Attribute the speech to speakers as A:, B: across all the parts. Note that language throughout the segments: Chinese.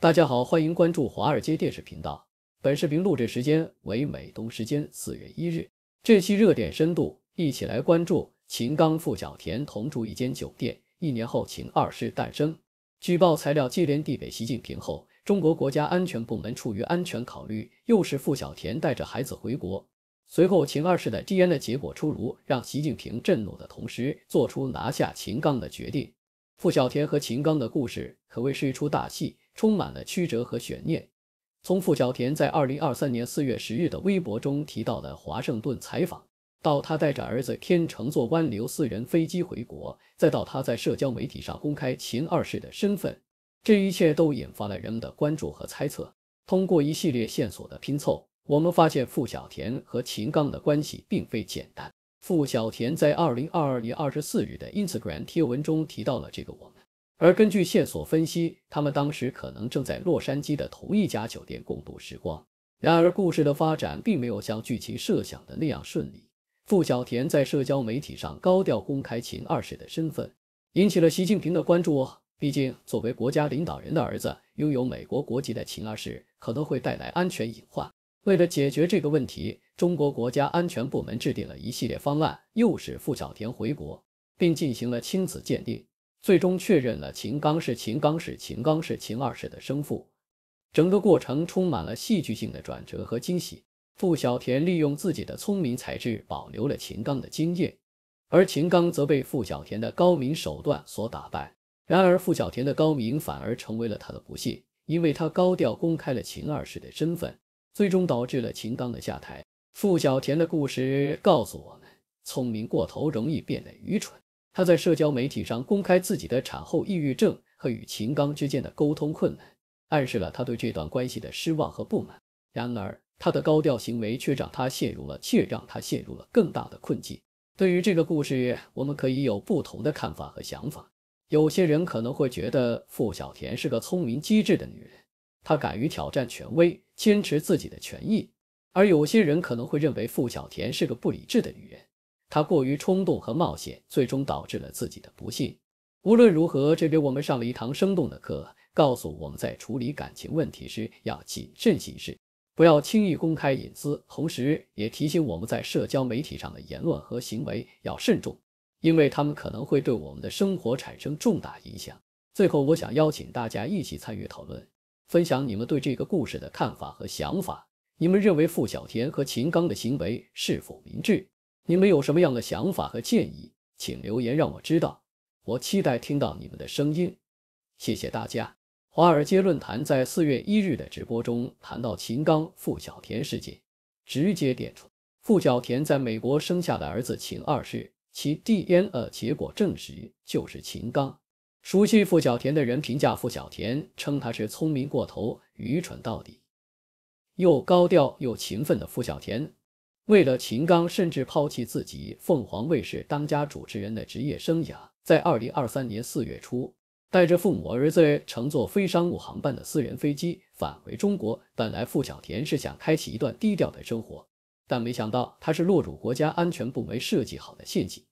A: 大家好，欢迎关注华尔街电视频道。本视频录制时间为美东时间四月一日。这期热点深度，一起来关注秦刚、傅小田同住一间酒店，一年后秦二世诞生。举报材料接连递给习近平后，中国国家安全部门出于安全考虑，又是傅小田带着孩子回国。随后，秦二世的 DNA 的结果出炉，让习近平震怒的同时，做出拿下秦刚的决定。傅小田和秦刚的故事可谓是一出大戏。充满了曲折和悬念。从傅小田在二零二三年四月十日的微博中提到的华盛顿采访，到他带着儿子天乘坐湾流私人飞机回国，再到他在社交媒体上公开秦二世的身份，这一切都引发了人们的关注和猜测。通过一系列线索的拼凑，我们发现傅小田和秦刚的关系并非简单。傅小田在二零二二年二十四日的 Instagram 贴文中提到了这个我们。而根据线索分析，他们当时可能正在洛杉矶的同一家酒店共度时光。然而，故事的发展并没有像剧情设想的那样顺利。傅小田在社交媒体上高调公开秦二世的身份，引起了习近平的关注。毕竟，作为国家领导人的儿子，拥有美国国籍的秦二世可能会带来安全隐患。为了解决这个问题，中国国家安全部门制定了一系列方案，诱使傅小田回国，并进行了亲子鉴定。最终确认了秦刚是秦刚是秦刚是秦二世的生父，整个过程充满了戏剧性的转折和惊喜。傅小田利用自己的聪明才智保留了秦刚的经验，而秦刚则被傅小田的高明手段所打败。然而，傅小田的高明反而成为了他的不幸，因为他高调公开了秦二世的身份，最终导致了秦刚的下台。傅小田的故事告诉我们：聪明过头容易变得愚蠢。她在社交媒体上公开自己的产后抑郁症和与秦刚之间的沟通困难，暗示了他对这段关系的失望和不满。然而，他的高调行为却让他陷入了却让他陷入了更大的困境。对于这个故事，我们可以有不同的看法和想法。有些人可能会觉得付小田是个聪明机智的女人，她敢于挑战权威，坚持自己的权益；而有些人可能会认为付小田是个不理智的女人。他过于冲动和冒险，最终导致了自己的不幸。无论如何，这给我们上了一堂生动的课，告诉我们在处理感情问题时要谨慎行事，不要轻易公开隐私。同时也提醒我们在社交媒体上的言论和行为要慎重，因为他们可能会对我们的生活产生重大影响。最后，我想邀请大家一起参与讨论，分享你们对这个故事的看法和想法。你们认为付小天和秦刚的行为是否明智？你们有什么样的想法和建议，请留言让我知道。我期待听到你们的声音，谢谢大家。华尔街论坛在四月一日的直播中谈到秦刚傅小田事件，直接点出傅小田在美国生下的儿子秦二世，其 DNA 结果证实就是秦刚。熟悉傅小田的人评价傅小田，称他是聪明过头、愚蠢到底，又高调又勤奋的傅小田。为了秦刚，甚至抛弃自己凤凰卫视当家主持人的职业生涯，在二零二三年四月初，带着父母儿子乘坐非商务航班的私人飞机返回中国。本来傅小田是想开启一段低调的生活，但没想到他是落入国家安全部门设计好的陷阱。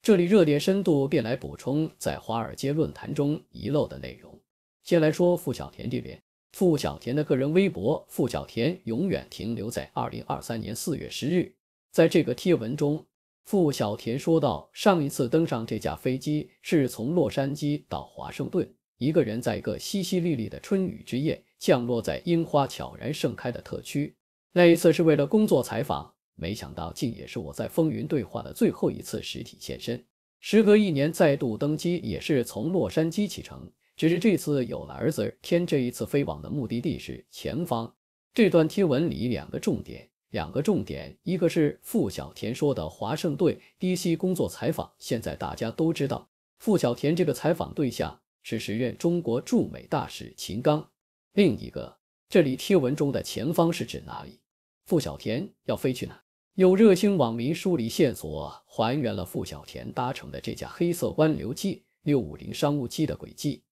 A: 这里热点深度便来补充在华尔街论坛中遗漏的内容。先来说傅小田这边。付小田的个人微博，付小田永远停留在二零二三年四月十日。在这个贴文中，付小田说道：“上一次登上这架飞机是从洛杉矶到华盛顿，一个人在一个淅淅沥沥的春雨之夜降落在樱花悄然盛开的特区。那一次是为了工作采访，没想到竟也是我在风云对话的最后一次实体现身。时隔一年，再度登机，也是从洛杉矶启程。”只是这次有了儿子，天这一次飞往的目的地是前方。这段贴文里两个重点，两个重点，一个是傅小田说的华盛顿 DC 工作采访，现在大家都知道傅小田这个采访对象是时任中国驻美大使秦刚。另一个，这里贴文中的前方是指哪里？傅小田要飞去哪？有热心网民梳理线索，还原了傅小田搭乘的这架黑色湾流机六五零商务机的轨迹。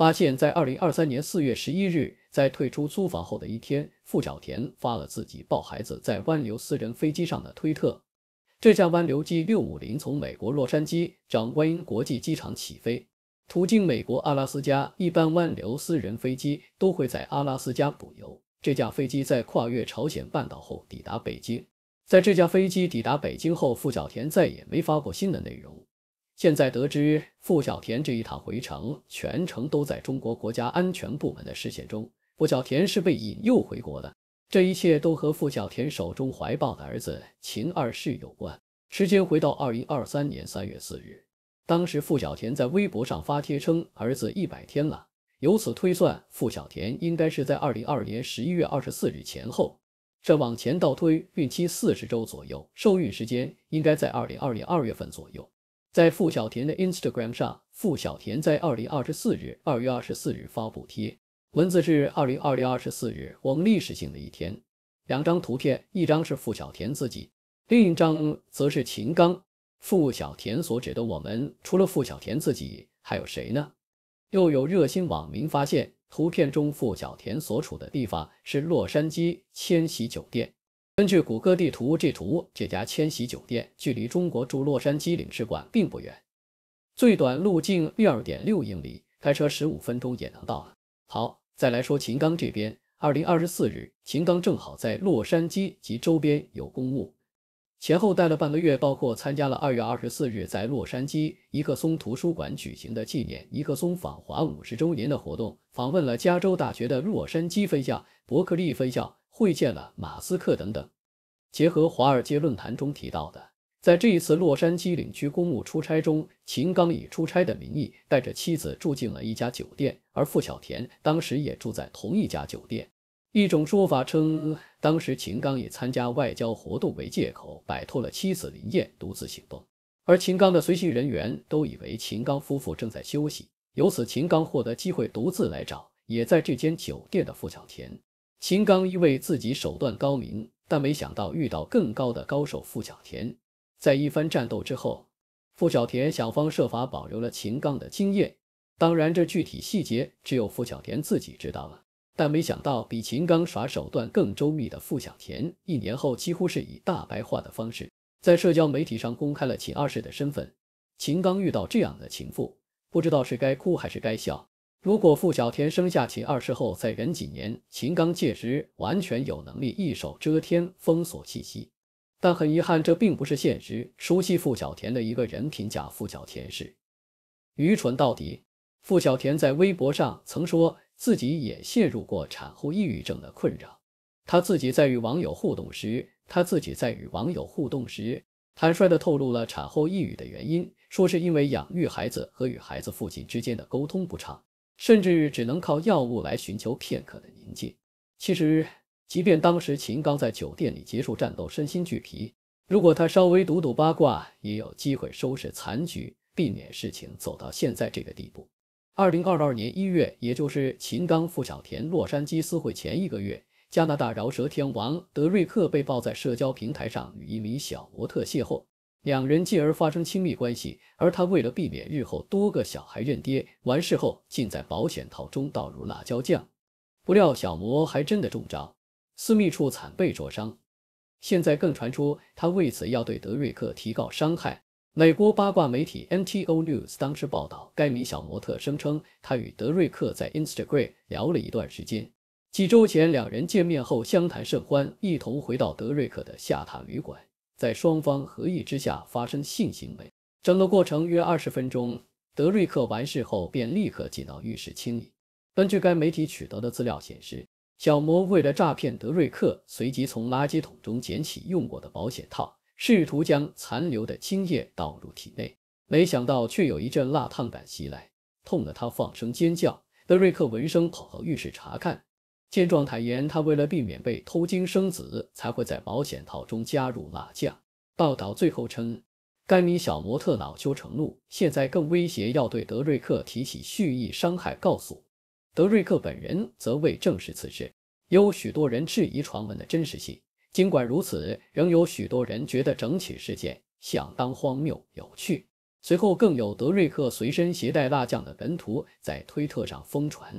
A: 发现，在二零二三年四月十一日，在退出租房后的一天，傅小田发了自己抱孩子在湾流私人飞机上的推特。这架湾流 G 六五零从美国洛杉矶长官英国际机场起飞，途经美国阿拉斯加。一般湾流私人飞机都会在阿拉斯加补油。这架飞机在跨越朝鲜半岛后抵达北京。在这架飞机抵达北京后，傅小田再也没发过新的内容。现在得知傅小田这一趟回程全程都在中国国家安全部门的视线中，傅小田是被引诱回国的。这一切都和傅小田手中怀抱的儿子秦二世有关。时间回到二零二三年三月四日，当时傅小田在微博上发帖称儿子一百天了，由此推算，傅小田应该是在二零二二年十一月二十四日前后。这往前倒推，孕期四十周左右，受孕时间应该在二零二零二月份左右。在付小田的 Instagram 上，付小田在二零二十四日二月二十四日发补贴，文字是二零二零二十四日，我们历史性的一天。两张图片，一张是付小田自己，另一张则是秦刚。付小田所指的我们，除了付小田自己，还有谁呢？又有热心网民发现，图片中付小田所处的地方是洛杉矶千禧酒店。根据谷歌地图，这图这家迁徙酒店距离中国驻洛杉矶领事馆并不远，最短路径二点六英里，开车十五分钟也能到了。好，再来说秦刚这边，二零二十四日，秦刚正好在洛杉矶及周边有公务，前后待了半个月，包括参加了二月二十四日在洛杉矶尼克松图书馆举行的纪念尼克松访华五十周年的活动，访问了加州大学的洛杉矶分校、伯克利分校。会见了马斯克等等。结合华尔街论坛中提到的，在这一次洛杉矶领区公务出差中，秦刚以出差的名义带着妻子住进了一家酒店，而付小田当时也住在同一家酒店。一种说法称，当时秦刚以参加外交活动为借口，摆脱了妻子林燕，独自行动。而秦刚的随行人员都以为秦刚夫妇正在休息，由此秦刚获得机会独自来找，也在这间酒店的付小田。秦刚以为自己手段高明，但没想到遇到更高的高手付小田。在一番战斗之后，付小田想方设法保留了秦刚的经验。当然，这具体细节只有付小田自己知道了。但没想到，比秦刚耍手段更周密的付小田，一年后几乎是以大白话的方式，在社交媒体上公开了秦二世的身份。秦刚遇到这样的情妇，不知道是该哭还是该笑。如果傅小田生下秦二世后再忍几年，秦刚届时完全有能力一手遮天，封锁信息。但很遗憾，这并不是现实。熟悉傅小田的一个人评价傅小田是愚蠢到底。傅小田在微博上曾说自己也陷入过产后抑郁症的困扰，他自己在与网友互动时，他自己在与网友互动时坦率地透露了产后抑郁的原因，说是因为养育孩子和与孩子父亲之间的沟通不畅。甚至只能靠药物来寻求片刻的宁静。其实，即便当时秦刚在酒店里结束战斗，身心俱疲，如果他稍微赌赌八卦，也有机会收拾残局，避免事情走到现在这个地步。二零二二年一月，也就是秦刚付小田洛杉矶私会前一个月，加拿大饶舌天王德瑞克被曝在社交平台上与一名小模特邂逅。两人继而发生亲密关系，而他为了避免日后多个小孩认爹，完事后竟在保险套中倒入辣椒酱，不料小模还真的中招，私密处惨被灼伤。现在更传出他为此要对德瑞克提高伤害。美国八卦媒体 MTO News 当时报道，该名小模特声称他与德瑞克在 Instagram 聊了一段时间，几周前两人见面后相谈甚欢，一同回到德瑞克的下榻旅馆。在双方合意之下发生性行为，整个过程约二十分钟。德瑞克完事后便立刻进到浴室清理。根据该媒体取得的资料显示，小魔为了诈骗德瑞克，随即从垃圾桶中捡起用过的保险套，试图将残留的精液倒入体内，没想到却有一阵辣烫感袭来，痛得他放声尖叫。德瑞克闻声跑到浴室查看。见状坦言，他为了避免被偷精生子，才会在保险套中加入辣酱。报道最后称，该名小模特恼羞成怒，现在更威胁要对德瑞克提起蓄意伤害告诉。德瑞克本人则未证实此事。有许多人质疑传闻的真实性，尽管如此，仍有许多人觉得整起事件相当荒谬有趣。随后更有德瑞克随身携带辣酱的梗图在推特上疯传。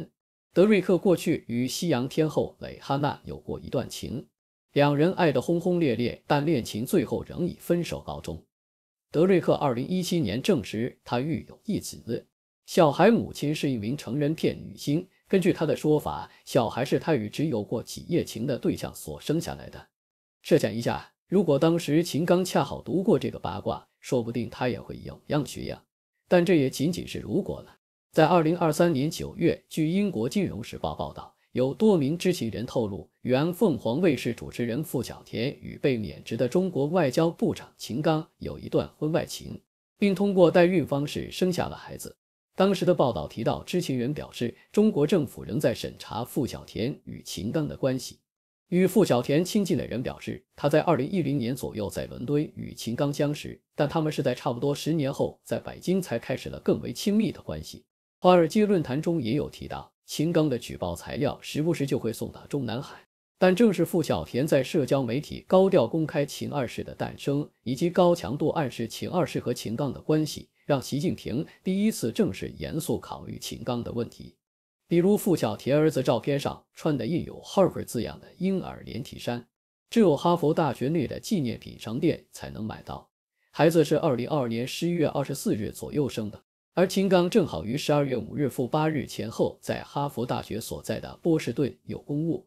A: 德瑞克过去与西洋天后蕾哈娜有过一段情，两人爱得轰轰烈烈，但恋情最后仍以分手告终。德瑞克二零一七年证实，他育有一子，小孩母亲是一名成人片女星。根据他的说法，小孩是他与只有过几夜情的对象所生下来的。设想一下，如果当时秦刚恰好读过这个八卦，说不定他也会有样学样。但这也仅仅是如果了。在二零二三年九月，据英国金融时报报道，有多名知情人透露，原凤凰卫视主持人傅小田与被免职的中国外交部长秦刚有一段婚外情，并通过代孕方式生下了孩子。当时的报道提到，知情人表示，中国政府仍在审查傅小田与秦刚的关系。与傅小田亲近的人表示，他在二零一零年左右在伦敦与秦刚相识，但他们是在差不多十年后在北京才开始了更为亲密的关系。华尔街论坛中也有提到，秦刚的举报材料时不时就会送到中南海。但正是傅小田在社交媒体高调公开秦二世的诞生，以及高强度暗示秦二世和秦刚的关系，让习近平第一次正式严肃考虑秦刚的问题。比如，傅小田儿子照片上穿的印有哈佛字样的婴儿连体衫，只有哈佛大学内的纪念品商店才能买到。孩子是二零二二年十一月二十四日左右生的。而秦刚正好于十二月五日赴八日前后，在哈佛大学所在的波士顿有公务，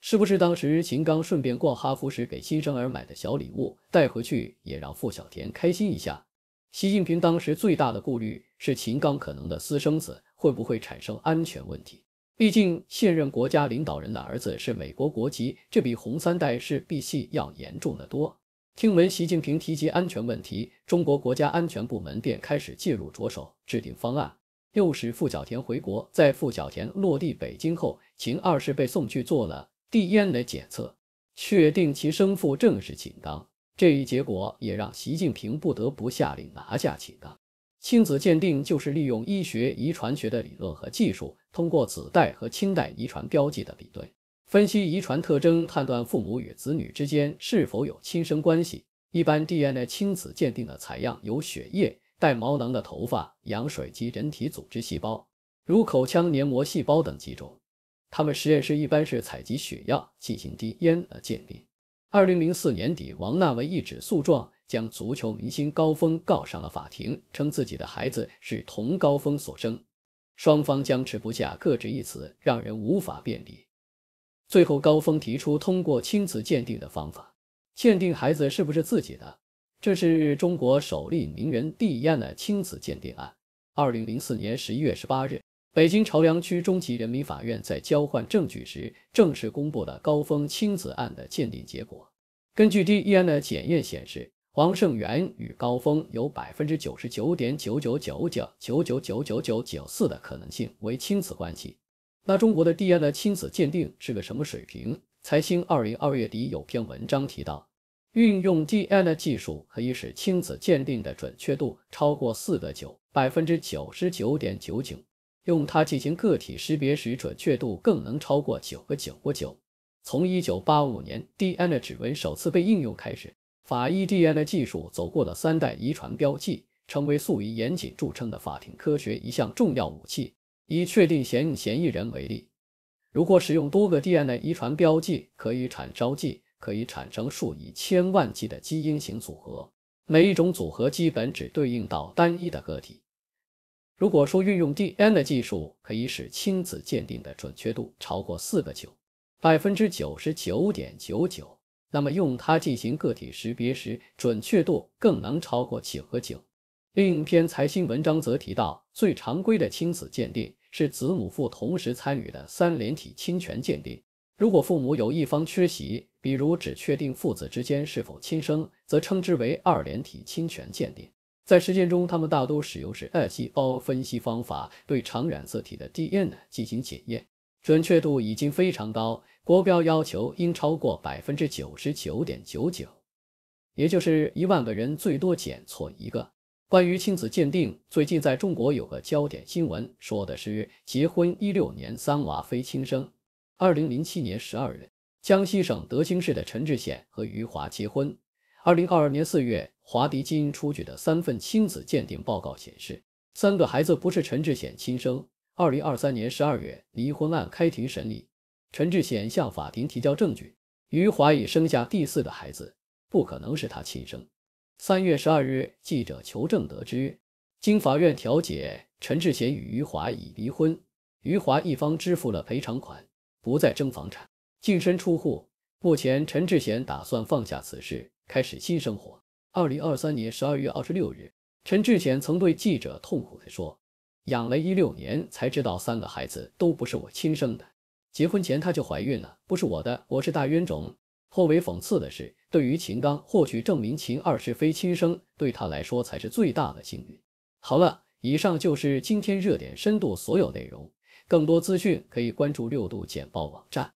A: 是不是当时秦刚顺便逛哈佛时给新生儿买的小礼物带回去，也让傅小田开心一下？习近平当时最大的顾虑是秦刚可能的私生子会不会产生安全问题？毕竟现任国家领导人的儿子是美国国籍，这比红三代是 B 系要严重的多。听闻习近平提及安全问题，中国国家安全部门便开始介入，着手制定方案。诱使付小田回国，在付小田落地北京后，秦二世被送去做了 DNA 检测，确定其生父正是秦刚。这一结果也让习近平不得不下令拿下秦刚。亲子鉴定就是利用医学遗传学的理论和技术，通过子代和亲代遗传标记的比对。分析遗传特征，判断父母与子女之间是否有亲生关系。一般 DNA 亲子鉴定的采样有血液、带毛囊的头发、羊水及人体组织细胞，如口腔黏膜细胞等几种。他们实验室一般是采集血样进行 DNA 鉴定。二零零四年底，王娜为一纸诉状将足球明星高峰告上了法庭，称自己的孩子是同高峰所生。双方僵持不下，各执一词，让人无法辨理。最后，高峰提出通过亲子鉴定的方法鉴定孩子是不是自己的。这是中国首例名人 D N 的亲子鉴定案。二零零四年十一月十八日，北京朝阳区中级人民法院在交换证据时，正式公布了高峰亲子案的鉴定结果。根据 D N A 的检验显示，黄胜元与高峰有百分之九十九点九九九九九九九九九四的可能性为亲子关系。那中国的 DNA 亲子鉴定是个什么水平？财新二零二月底有篇文章提到，运用 DNA 技术可以使亲子鉴定的准确度超过四个九，百分之九十九点九九。用它进行个体识别时，准确度更能超过九个九不九。从一九八五年 DNA 指纹首次被应用开始，法医 DNA 技术走过了三代遗传标记，成为素以严谨著称的法庭科学一项重要武器。以确定嫌疑人为例，如果使用多个 DNA 遗传标记，可以产招剂，可以产生数以千万计的基因型组合，每一种组合基本只对应到单一的个体。如果说运用 DNA 技术可以使亲子鉴定的准确度超过四个九，百分之九十九点九九，那么用它进行个体识别时，准确度更能超过九个九。另一篇财经文章则提到，最常规的亲子鉴定。是子母父同时参与的三联体亲权鉴定。如果父母有一方缺席，比如只确定父子之间是否亲生，则称之为二联体亲权鉴定。在实践中，他们大多使用是二细胞分析方法对长染色体的 DNA 进行检验，准确度已经非常高，国标要求应超过百分之九十九点九九，也就是一万个人最多检错一个。关于亲子鉴定，最近在中国有个焦点新闻，说的是结婚一六年三娃非亲生。二零零七年十二月，江西省德兴市的陈志显和余华结婚。二零二二年四月，华迪基因出具的三份亲子鉴定报告显示，三个孩子不是陈志显亲生。二零二三年十二月，离婚案开庭审理，陈志显向法庭提交证据，余华已生下第四个孩子，不可能是他亲生。三月十二日，记者求证得知，经法院调解，陈志贤与余华已离婚，余华一方支付了赔偿款，不再争房产，净身出户。目前，陈志贤打算放下此事，开始新生活。二零二三年十二月二十六日，陈志贤曾对记者痛苦地说：“养了一六年，才知道三个孩子都不是我亲生的。结婚前他就怀孕了，不是我的，我是大冤种。”颇为讽刺的是，对于秦刚，或许证明秦二是非亲生，对他来说才是最大的幸运。好了，以上就是今天热点深度所有内容。更多资讯可以关注六度简报网站，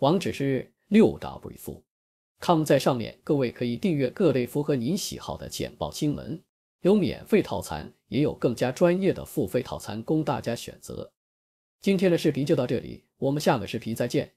A: 网址是六 w.com，在上面各位可以订阅各类符合您喜好的简报新闻，有免费套餐，也有更加专业的付费套餐供大家选择。今天的视频就到这里，我们下个视频再见。